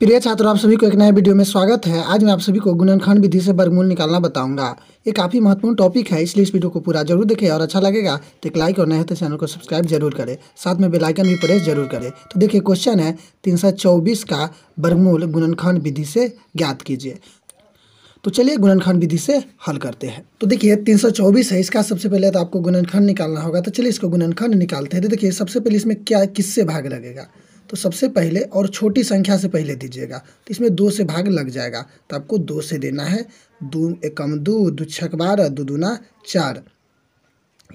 प्रिय छात्रों आप सभी को एक नए वीडियो में स्वागत है आज मैं आप सभी को गुणनखंड विधि से वर्गमूल निकालना बताऊंगा ये काफ़ी महत्वपूर्ण टॉपिक है इसलिए इस वीडियो को पूरा जरूर देखें और अच्छा लगेगा तो एक लाइक और नए तो चैनल को सब्सक्राइब जरूर करें साथ में बेलाइकन भी प्रेस जरूर करें तो देखिए क्वेश्चन है तीन का वर्गमूल गुणनखंड विधि से ज्ञात कीजिए तो चलिए गुणनखंड विधि से हल करते हैं तो देखिए 324 है इसका सबसे पहले तो आपको गुणनखंड निकालना होगा तो चलिए इसको गुणनखंड निकालते हैं तो देखिए सबसे पहले इसमें क्या किससे भाग लगेगा तो सबसे पहले और छोटी संख्या से पहले दीजिएगा तो इसमें दो से भाग लग जाएगा तो आपको दो से देना है दो एकम दो दो छक बारह दो दूना चार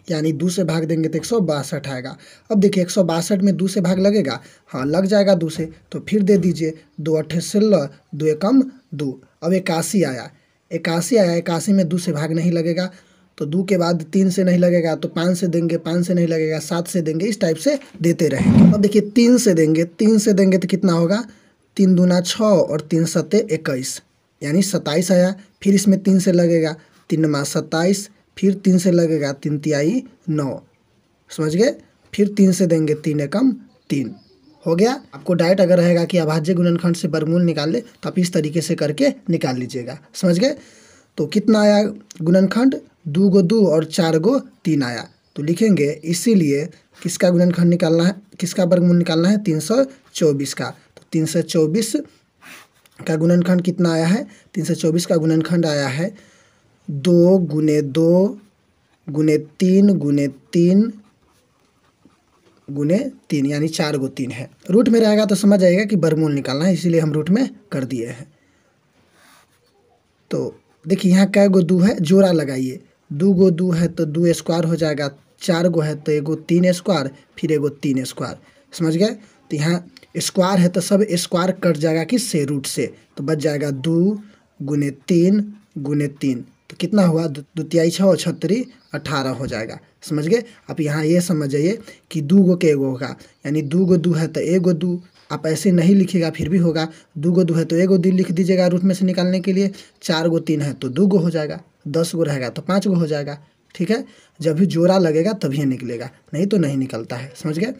यानी दो से भाग देंगे तो एक सौ बासठ आएगा अब देखिए एक सौ बासठ में दो से भाग लगेगा हाँ लग जाएगा दो से तो फिर दे दीजिए दो अट्ठे सोलह दो एकम दो अब इक्यासी आया इक्यासी आया इक्यासी में दो से भाग नहीं लगेगा तो दो के बाद तीन से नहीं लगेगा तो पाँच से देंगे पाँच से नहीं लगेगा सात से देंगे इस टाइप से देते रहेंगे अब देखिए तीन से देंगे तीन से देंगे तो कितना होगा तीन दूना छः और तीन सत्ते इक्कीस यानी सत्ताईस आया फिर इसमें तीन से लगेगा तीन माँ सत्ताईस फिर तीन से लगेगा तीन तिहाई नौ समझ गए फिर तीन से देंगे तीन एकम तीन हो गया आपको डाइट अगर रहेगा कि अभाज्य गुणनखंड से बरमूल निकाल ले तो आप इस तरीके से करके निकाल लीजिएगा समझ गए तो कितना आया गुणनखंड दो गो दो और चार गो तीन आया तो लिखेंगे इसीलिए किसका गुणनखंड निकालना है किसका वर्गमूल निकालना है तीन सौ चौबीस का तो तीन सौ चौबीस का गुणनखंड कितना आया है तीन सौ चौबीस का गुणनखंड आया है दो गुने दो गुने तीन गुने तीन गुने तीन यानी चार गो तीन है रूट में रहेगा तो समझ आएगा कि वर्गमूल निकालना है इसीलिए हम रूट में कर दिए हैं तो देखिए यहाँ कै गो दो है जोड़ा लगाइए दू गो दू है तो दो स्क्वायर हो जाएगा चार गो है तो एगो तीन स्क्वायर फिर एगो तीन स्क्वायर समझ गए तो यहाँ स्क्वायर है तो सब स्क्वायर कट जाएगा से रूट से तो बच जाएगा दो गुने तीन गुने तीन तो कितना हुआ द्वितियाई छः और अठारह हो जाएगा समझ गए आप यहाँ ये समझ जाइए कि दू गो के एगो होगा यानी दू गो दू है तो एक गो दू आप ऐसे नहीं लिखेगा फिर भी होगा दू गो दो है तो गो दो लिख दीजिएगा रूट में से निकालने के लिए चार गो तीन है तो दो गो हो जाएगा दस गो रहेगा तो पाँच गो हो जाएगा ठीक है जब भी जोड़ा लगेगा तभी निकलेगा नहीं तो नहीं निकलता है समझ गए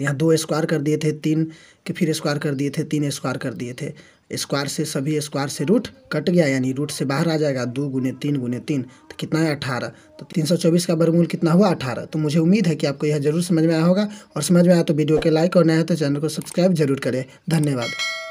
यहाँ दो स्क्वायर कर दिए थे तीन के फिर स्क्वायर कर दिए थे तीन स्क्वायर कर दिए थे स्क्वायर से सभी स्क्वायर से रूट कट गया यानी रूट से बाहर आ जाएगा दो गुने तीन गुने तीन तो कितना है अठारह तो तीन सौ चौबीस का वर्गमूल कितना हुआ अठारह तो मुझे उम्मीद है कि आपको यह जरूर समझ में आया होगा और समझ में आया तो वीडियो के लाइक और नया है तो चैनल को सब्सक्राइब जरूर करें धन्यवाद